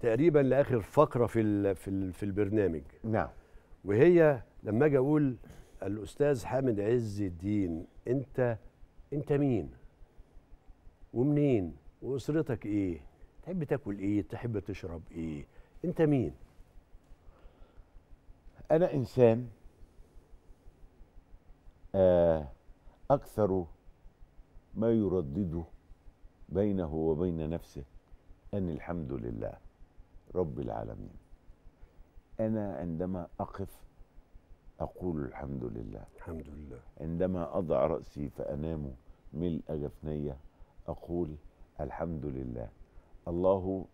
تقريبا لاخر فقره في في في البرنامج نعم وهي لما اجي اقول الاستاذ حامد عز الدين انت انت مين ومنين واسرتك ايه تحب تاكل ايه تحب تشرب ايه انت مين انا انسان آه، اكثر ما يردده بينه وبين نفسه ان الحمد لله رب العالمين أنا عندما أقف أقول الحمد لله الحمد لله عندما أضع رأسي فأنام ملء جفني أقول الحمد لله الله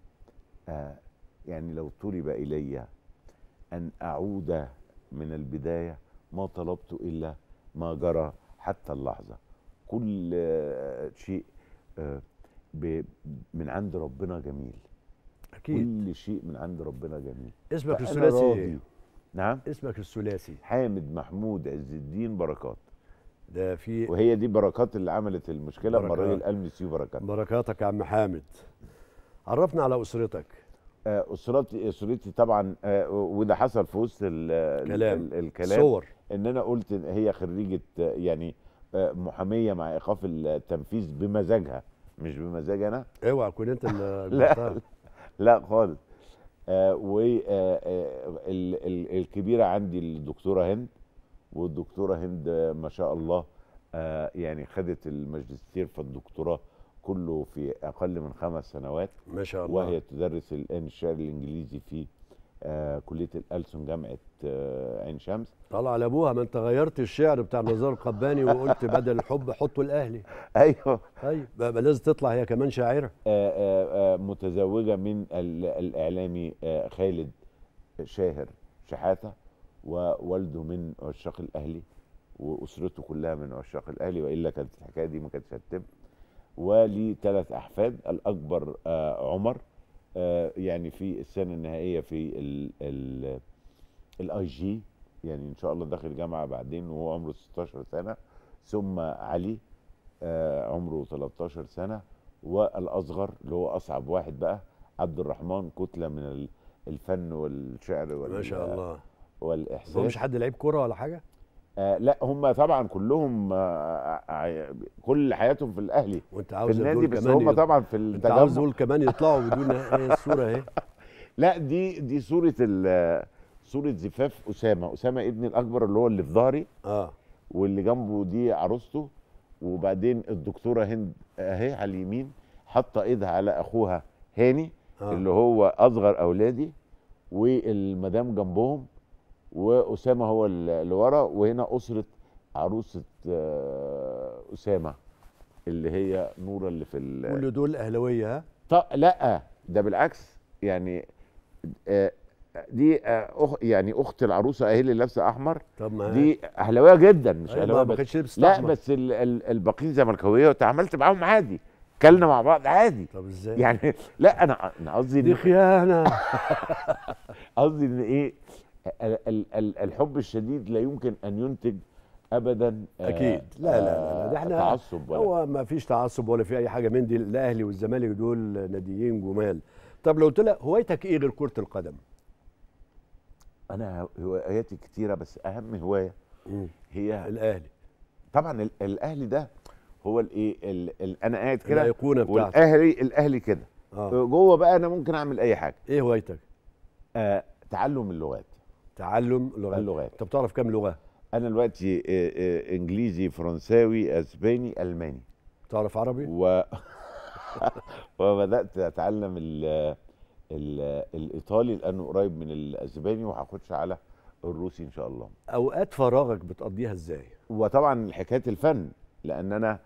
آه يعني لو طلب إلي أن أعود من البداية ما طلبت إلا ما جرى حتى اللحظة كل آه شيء آه من عند ربنا جميل اكيد كل شيء من عند ربنا جميل اسمك الثلاثي نعم اسمك الثلاثي حامد محمود عز الدين بركات ده في وهي دي بركات اللي عملت المشكله لما الراجل قال مسيو بركات بركاتك يا عم حامد عرفنا على اسرتك آه، اسرتي اسرتي طبعا آه، وده حصل في وسط الكلام الكلام صور ان انا قلت إن هي خريجه يعني آه، محاميه مع ايقاف التنفيذ بمزاجها مش بمزاج انا اوعى تكون انت اللي لا لا خالص آه والكبيره آه، آه، عندي الدكتوره هند والدكتوره هند ما شاء الله آه يعني خدت الماجستير في الدكتوراه كله في اقل من خمس سنوات ما شاء الله وهي تدرس الانشاء الانجليزي في آه، كليه الالسن جامعه آه، عين شمس طلع لابوها ما انت غيرت الشعر بتاع نزار قباني وقلت بدل الحب حطه الاهلي ايوه ايوه لازم تطلع هي كمان شاعره آه، متزوجه من الاعلامي خالد شاهر شحاته ووالده من عشاق الاهلي واسرته كلها من عشاق الاهلي والا كانت الحكايه دي ما كانتش هتتم ولي ثلاث احفاد الاكبر عمر آه، يعني في السنه النهائيه في الاي جي يعني ان شاء الله داخل جامعه بعدين وهو عمره 16 سنه ثم علي آه، عمره 13 سنه والاصغر اللي هو اصعب واحد بقى عبد الرحمن كتله من الفن والشعر وال ما شاء الله والاحساس هو مش حد لعيب كوره ولا حاجه آه، لا هم طبعا كلهم آه، آه، كل حياتهم في الاهلي وانت عاوز في النادي بس هم طبعا في التجمع انت عاوز دول كمان يطلعوا بدون الصوره اهي لا دي دي صوره صوره زفاف اسامه اسامه ابني الاكبر اللي هو اللي في ظهري اه واللي جنبه دي عروسته وبعدين الدكتوره هند اهي على اليمين حاطه ايدها على اخوها هاني آه. اللي هو اصغر اولادي والمدام جنبهم واسامه هو اللي ورا وهنا اسره عروسه آه، اسامه اللي هي نوره اللي في كل دول اهلاويه ها؟ لا ده بالعكس يعني آه، دي آه، أخ يعني اخت العروسه اهي اللي لابسه احمر طب ما دي اهلاويه جدا مش أيوة، اهلاويه ما كانتش لابسه لا بس الباقيين زملكاويه وتعاملت معاهم عادي كلنا مع بعض عادي طب ازاي يعني لا انا انا قصدي دي خيانه قصدي ان ايه الحب الشديد لا يمكن ان ينتج ابدا آه، اكيد لا لا لا, ده آه، احنا تعصب ولا هو ما فيش تعصب ولا في اي حاجه من دي الاهلي والزمالك دول ناديين جمال طب لو قلت لك هوايتك ايه غير كره القدم انا هواياتي كتيره بس اهم هوايه هي الاهلي طبعا الاهلي ده هو الايه انا قاعد كده الايقونه بتاعتك والاهلي الاهلي كده آه. جوه بقى انا ممكن اعمل اي حاجه ايه هوايتك آه تعلم اللغات تعلم لغات اللغات انت بتعرف كام لغه انا دلوقتي آه، آه، انجليزي فرنساوي اسباني الماني تعرف عربي و... وبدات اتعلم ال... ال... الايطالي لانه قريب من الاسباني وهاخدش على الروسي ان شاء الله اوقات فراغك بتقضيها ازاي وطبعا حكايه الفن لان انا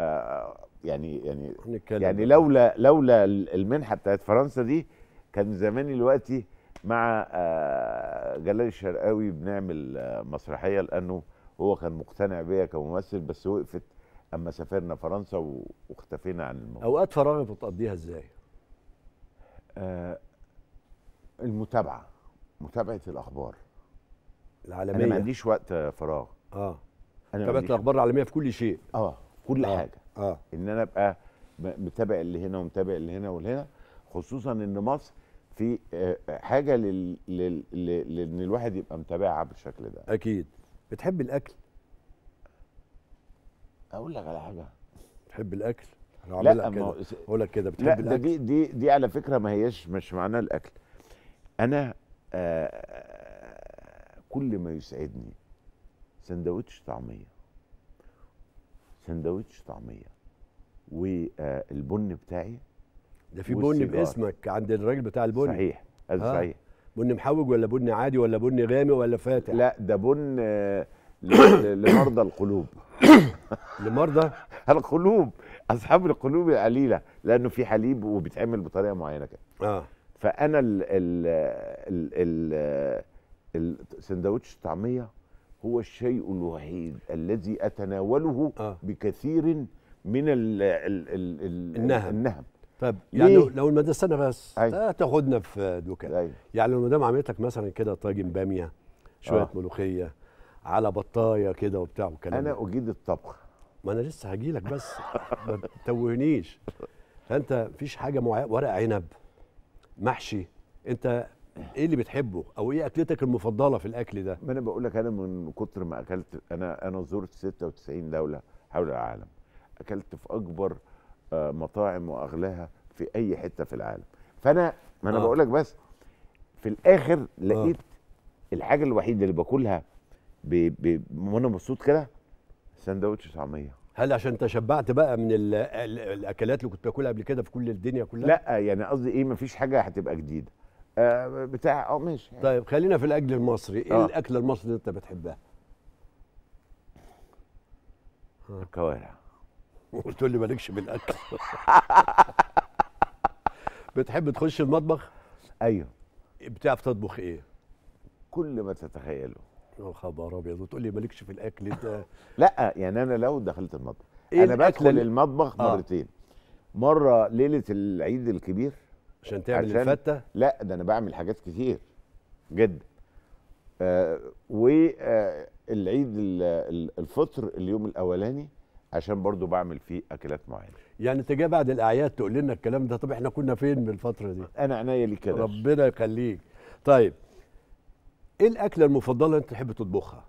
آه، يعني يعني يعني يعني لولا لولا المنحه بتاعت فرنسا دي كان زماني دلوقتي مع آه، جلال الشرقاوي بنعمل آه، مسرحيه لانه هو كان مقتنع بيا كممثل بس وقفت اما سافرنا فرنسا واختفينا عن الموضوع اوقات فراغك بتقضيها ازاي؟ آه، المتابعه متابعه الاخبار العالميه انا ما عنديش وقت فراغ اه متابعه الاخبار العالميه في كل شيء اه كل آه. حاجه اه ان انا ابقى متابع اللي هنا ومتابع اللي هنا هنا خصوصا ان مصر في آه، حاجه لل... لل... لان الواحد يبقى متابعها بالشكل ده اكيد بتحب الاكل اقول لك على حاجه بتحب الاكل لا اقول لك كده بتحب لا الاكل دي دي دي على فكره ما هياش مش معناها الاكل انا آه كل ما يسعدني سندوتش طعميه سندوتش طعميه والبن بتاعي ده في بن باسمك عند الراجل بتاع البن صحيح هذا آه. صحيح بن محوج ولا بن عادي ولا بن غامق ولا فاتح لا ده بن آه، لمرضى القلوب لمرضى القلوب اصحاب القلوب القليله لانه في حليب وبيتعمل بطريقه معينه كده اه فانا ال ال ال السندوتش الطعميه هو الشيء الوحيد الذي اتناوله آه. بكثير من ال ال ال ال النهم, النهم. طب يعني ليه؟ لو المدرسه انا بس أيوة. تاخدنا في دوكا أيوة. يعني لو المدام عملت لك مثلا كده طاجن باميه شويه آه. ملوخيه على بطايه كده وبتاع والكلام انا اجيد الطبخ ما انا لسه هجي لك بس ما تتوهنيش فانت مفيش حاجه معينه ورق عنب محشي انت ايه اللي بتحبه او ايه اكلتك المفضله في الاكل ده ما انا بقول لك انا من كتر ما اكلت انا انا زرت 96 دوله حول العالم اكلت في اكبر مطاعم واغلاها في اي حته في العالم فانا ما انا آه. بقول لك بس في الاخر لقيت آه. الحاجه الوحيده اللي باكلها وانا مبسوط كده سندوتش طعميه هل عشان تشبعت بقى من الـ الـ الاكلات اللي كنت باكلها قبل كده في كل الدنيا كلها لا يعني قصدي ايه مفيش حاجه هتبقى جديده آه بتاع اه ماشي يعني. طيب خلينا في الاكل المصري ايه آه. الاكله المصري اللي انت بتحبها الكوارع وقلت لي مالكش بالاكل بتحب تخش المطبخ ايوه بتعرف تطبخ ايه كل ما تتخيله يا خبر ابيض وتقول لي مالكش في الاكل انت لا يعني انا لو دخلت المطبخ إيه انا بدخل المطبخ آه. مرتين مره ليله العيد الكبير عشان تعمل عشان الفته لا ده انا بعمل حاجات كتير جدا آه والعيد آه، الفطر اليوم الاولاني عشان برضو بعمل فيه اكلات معينه يعني انت جاي بعد الاعياد تقول لنا الكلام ده طب احنا كنا فين من الفتره دي انا عينيا لي كده ربنا يخليك طيب ايه الاكله المفضله اللي انت تحب تطبخها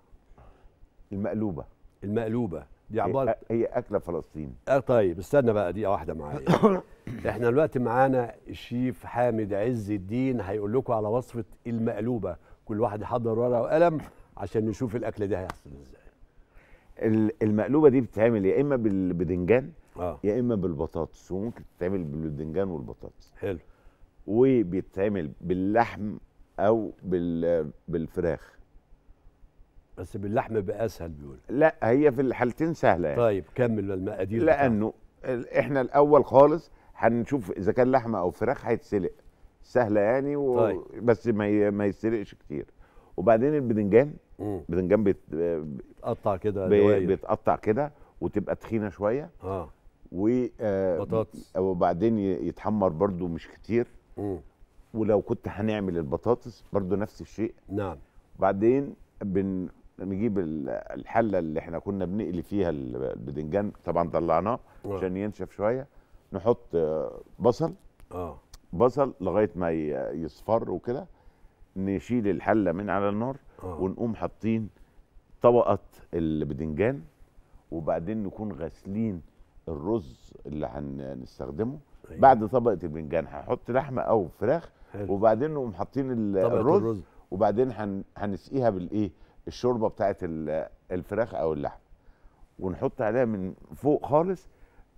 المقلوبه المقلوبه دي عباره هي اكله فلسطين اه طيب استنى بقى دقيقه واحده معايا احنا دلوقتي معانا الشيف حامد عز الدين هيقول لكم على وصفه المقلوبه كل واحد يحضر ورقه وقلم عشان نشوف الاكله دي هيحصل ازاي المقلوبه دي بتتعمل يا اما بالبدنجان آه. يا اما بالبطاطس وممكن تتعمل بالبدنجان والبطاطس حلو وبيتعمل باللحم او بال بالفراخ بس باللحم بقى اسهل بيقول لا هي في الحالتين سهله يعني. طيب كمل المقادير لانه احنا الاول خالص هنشوف اذا كان لحمه او فراخ هيتسلق سهله يعني و... طيب. بس ما ما يتسلقش كتير وبعدين البذنجان البذنجان بيتقطع كده بي... بيتقطع كده وتبقى تخينه شويه اه و آه، بطاطس وبعدين يتحمر برده مش كتير مم. ولو كنت هنعمل البطاطس برده نفس الشيء نعم وبعدين بن نجيب الحله اللي احنا كنا بنقلي فيها البدنجان طبعا طلعناه آه. عشان ينشف شويه نحط آه، بصل اه بصل لغايه ما يصفر وكده نشيل الحله من على النار أوه. ونقوم حاطين طبقه البدنجان وبعدين نكون غاسلين الرز اللي هنستخدمه أيوة. بعد طبقه البنجان هنحط لحمه او فراخ حلو. وبعدين نقوم حاطين الرز, الرز وبعدين هنسقيها بالايه الشوربه بتاعه الفراخ او اللحم ونحط عليها من فوق خالص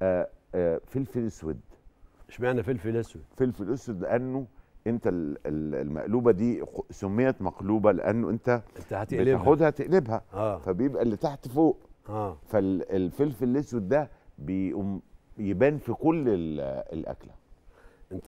آآ آه، آآ آه، فلفل اسود اشمعنى فلفل اسود فلفل اسود لانه انت المقلوبه دي سميت مقلوبه لانه انت بتاخدها تقلبها آه. فبيبقى اللي تحت فوق آه. فالفلفل الاسود ده بيقوم يبان في كل الاكله